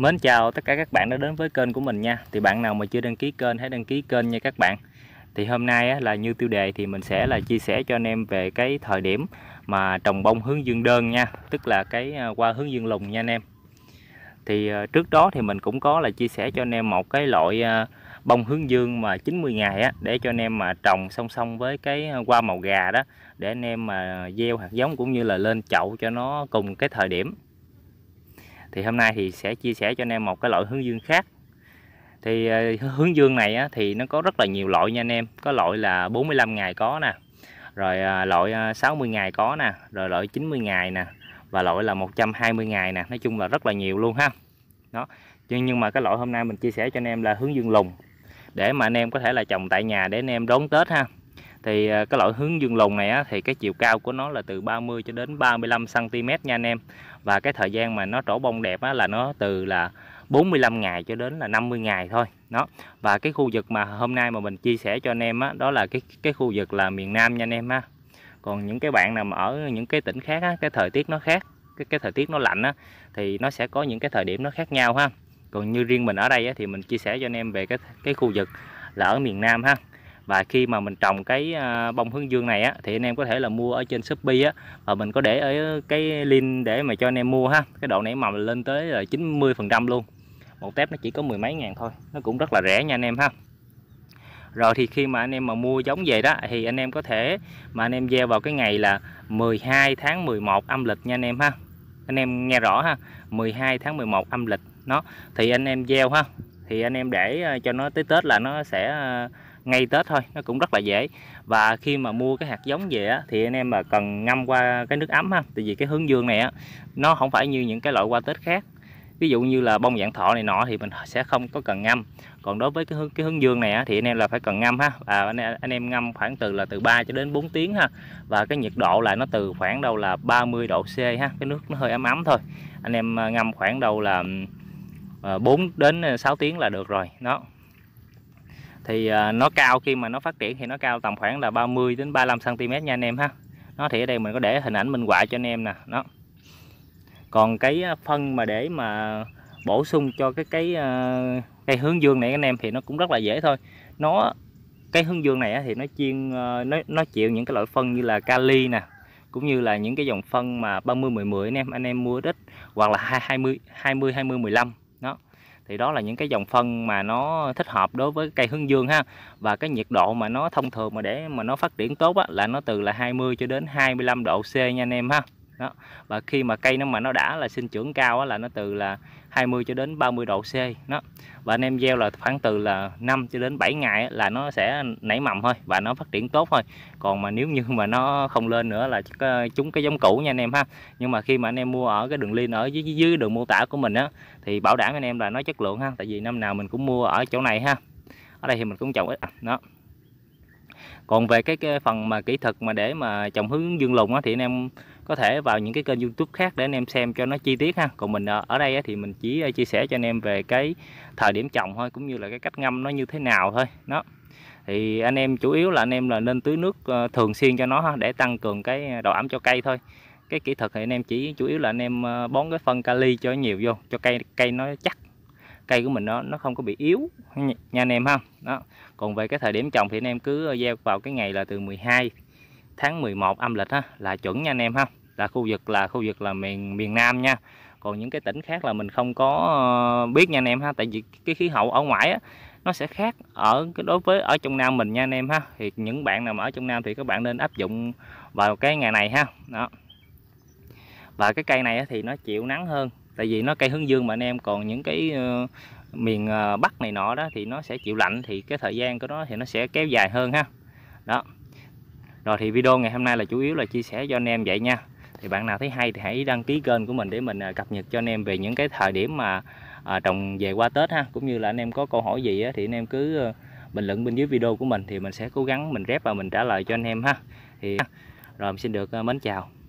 Mến chào tất cả các bạn đã đến với kênh của mình nha Thì bạn nào mà chưa đăng ký kênh hãy đăng ký kênh nha các bạn Thì hôm nay á, là như tiêu đề thì mình sẽ là chia sẻ cho anh em về cái thời điểm mà trồng bông hướng dương đơn nha Tức là cái qua à, hướng dương lùng nha anh em Thì à, trước đó thì mình cũng có là chia sẻ cho anh em một cái loại à, bông hướng dương mà 90 ngày á Để cho anh em mà trồng song song với cái hoa màu gà đó Để anh em mà gieo hạt giống cũng như là lên chậu cho nó cùng cái thời điểm thì hôm nay thì sẽ chia sẻ cho anh em một cái loại hướng dương khác thì ờ, hướng dương này á, thì nó có rất là nhiều loại nha anh em có loại là 45 ờ, ờ, ngày có nè rồi loại 60 ngày có nè rồi loại 90 ngày nè và loại là 120 ngày nè nói chung là rất là nhiều luôn ha đó nhưng nhưng mà cái loại hôm nay mình chia sẻ cho anh em là hướng dương lùng để mà anh em có thể là trồng tại nhà để anh em đón Tết ha thì à, cái loại hướng dương lùn này á, thì cái chiều cao của nó là từ 30 cho đến 35 cm nha anh em và cái thời gian mà nó trổ bông đẹp á, là nó từ là 45 ngày cho đến là 50 ngày thôi đó và cái khu vực mà hôm nay mà mình chia sẻ cho anh em á, đó là cái cái khu vực là miền Nam nha anh em ha còn những cái bạn nào ở những cái tỉnh khác á, cái thời tiết nó khác cái cái thời tiết nó lạnh á, thì nó sẽ có những cái thời điểm nó khác nhau ha còn như riêng mình ở đây á, thì mình chia sẻ cho anh em về cái cái khu vực là ở miền Nam ha và khi mà mình trồng cái à, bông hướng dương này á thì anh em có thể là mua ở trên shopee á và mình có để ở cái link để mà cho anh em mua ha cái độ nảy mầm lên tới là 90 phần trăm luôn một tép nó chỉ có mười mấy ngàn thôi nó cũng rất là rẻ nha anh em ha rồi thì khi mà anh em mà mua giống về đó thì anh em có thể mà anh em gieo vào cái ngày là 12 tháng 11 âm lịch nha anh em ha anh em nghe rõ ha 12 tháng 11 âm lịch nó thì anh em gieo ha thì anh em để à, cho nó tới Tết là nó sẽ à, ngay Tết thôi nó cũng rất là dễ và khi mà mua cái hạt giống về á, thì anh em mà cần ngâm qua cái nước ấm ha tại vì cái hướng dương này á, nó không phải như những cái loại qua Tết khác ví dụ như là bông dạng thọ này nọ thì mình sẽ không có cần ngâm còn đối với cái hướng cái hướng dương này á, thì anh em là phải cần ngâm ha và anh, anh em ngâm khoảng từ là từ 3 cho đến 4 tiếng ha và cái nhiệt độ là nó từ khoảng đâu là 30 độ C ha cái nước nó hơi ấm ấm thôi anh em à, ngâm khoảng đâu là 4 à, đến 6 tiếng là được rồi đó thì à, nó cao khi mà nó phát triển thì nó cao tầm khoảng là 30 đến 35 cm nha anh em ha nó thì ở đây mình có để hình ảnh minh họa cho anh em nè nó còn cái à, phân mà để mà bổ sung cho cái cái à, cây hướng dương này anh em thì nó cũng rất là dễ thôi nó cái hướng dương này thì nó chiên nó nó chịu những cái loại phân như là kali nè cũng như là những cái dòng phân mà 30 10 10 anh em anh em mua ít hoặc là 20 20 20 15 thì đó là những cái dòng phân mà nó thích hợp đối với cây hướng dương ha và cái nhiệt độ mà nó thông thường mà để mà nó phát triển tốt á, là nó từ là 20 cho đến 25 độ C nha anh em ha đó và khi mà cây nó mà nó đã là sinh trưởng cao là nó từ là 20 cho đến 30 độ C đó và anh em gieo là khoảng từ là 5 cho đến 7 ngày là nó sẽ nảy mầm thôi và nó phát triển tốt thôi còn mà nếu như mà nó không lên nữa là chúng ờ, cái giống cũ nha anh em ha nhưng mà khi mà anh em mua ở cái đường link ở dưới dưới đường mô tả của mình á thì bảo đảm anh em là nó chất lượng ha tại vì năm nào mình cũng mua ở chỗ này ha ở đây thì mình cũng trồng ít đó còn về cái, cái phần mà kỹ thuật mà để mà trồng hướng dương lùng á, thì anh em có thể vào những cái kênh youtube khác để anh em xem cho nó chi tiết ha còn mình ở đây thì mình chỉ ờ, chia sẻ cho anh em về cái thời điểm trồng thôi cũng như là cái cách ngâm nó như thế nào thôi đó thì anh em chủ yếu là anh em là nên tưới nước ờ, thường xuyên cho nó ha, để tăng cường cái độ ẩm cho cây thôi cái kỹ thuật thì anh em chỉ chủ yếu là anh em ờ, bón cái phân kali cho nhiều vô cho cây cây nó chắc cây của mình nó nó không có bị yếu nha anh em ha đó còn về cái thời điểm trồng thì anh em cứ ờ, gieo vào cái ngày là từ 12 tháng 11 âm lịch ha là chuẩn nha anh em ha là khu vực là khu vực là miền miền Nam nha còn những cái tỉnh khác là mình không có ờ, biết nha anh em ha tại vì cái khí hậu ở ngoài á nó sẽ khác ở cái đối với ở trong Nam mình nha anh em ha thì những bạn nào mà ở trong Nam thì các bạn nên áp dụng vào cái ngày này ha đó và cái cây này thì nó chịu nắng hơn tại vì nó cây hướng dương mà anh em còn những cái uh, miền uh, bắc này nọ đó thì nó sẽ chịu lạnh thì cái thời gian của nó thì nó sẽ kéo dài hơn ha đó rồi thì video ngày hôm nay là chủ yếu là chia sẻ cho anh em vậy nha thì bạn nào thấy hay thì hãy đăng ký kênh của mình để mình ờ, cập nhật cho anh em về những cái thời điểm mà à, trồng về qua Tết ha cũng như là anh em có câu hỏi gì á, thì anh em cứ bình luận bên dưới video của mình thì mình sẽ cố gắng mình rep và mình trả lời cho anh em ha thì rồi xin được mến chào